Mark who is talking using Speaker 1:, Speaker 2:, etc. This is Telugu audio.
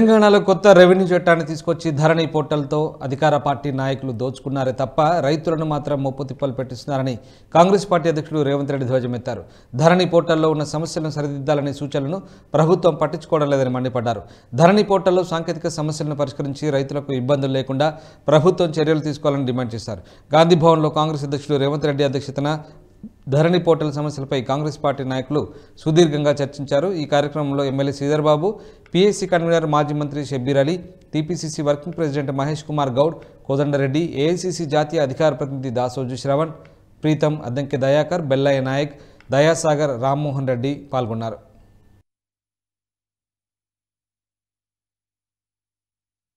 Speaker 1: తెలంగాణలో కొత్త రెవెన్యూ చట్టాన్ని తీసుకొచ్చి ధరణి పోర్టల్తో అధికార పార్టీ నాయకులు దోచుకున్నారే తప్ప రైతులను మాత్రం తిప్పలు పెట్టిస్తున్నారని కాంగ్రెస్ పార్టీ అధ్యక్షుడు రేవంత్ రెడ్డి ధ్వజమెత్తారు ధరణి పోర్టల్లో ఉన్న సమస్యలను సరిదిద్దాలనే సూచనలను ప్రభుత్వం పట్టించుకోవడం లేదని మండిపడ్డారు ధరణి పోర్టల్లో సాంకేతిక సమస్యలను పరిష్కరించి రైతులకు ఇబ్బందులు లేకుండా ప్రభుత్వం చర్యలు తీసుకోవాలని డిమాండ్ చేశారు గాంధీభవన్లో కాంగ్రెస్ అధ్యక్షుడు రేవంత్ రెడ్డి అధ్యక్షతన ధరణి పోర్టల్ సమస్యలపై కాంగ్రెస్ పార్టీ నాయకులు సుదీర్ఘంగా చర్చించారు ఈ కార్యక్రమంలో ఎమ్మెల్యే బాబు పిఎస్సీ కన్వీనర్ మాజీ మంత్రి Shabbir Ali TPCC working president Mahesh Kumar Goud Kodandareddy AICC జాతీయ అధికార ప్రతినిధి దాసోజు శ్రవణ్ ప్రీతం అద్దంకి దయాకర్ బెల్లయ్య నాయక్ దయాసాగర్ రామ్మోహన్ రెడ్డి పాల్గొన్నారు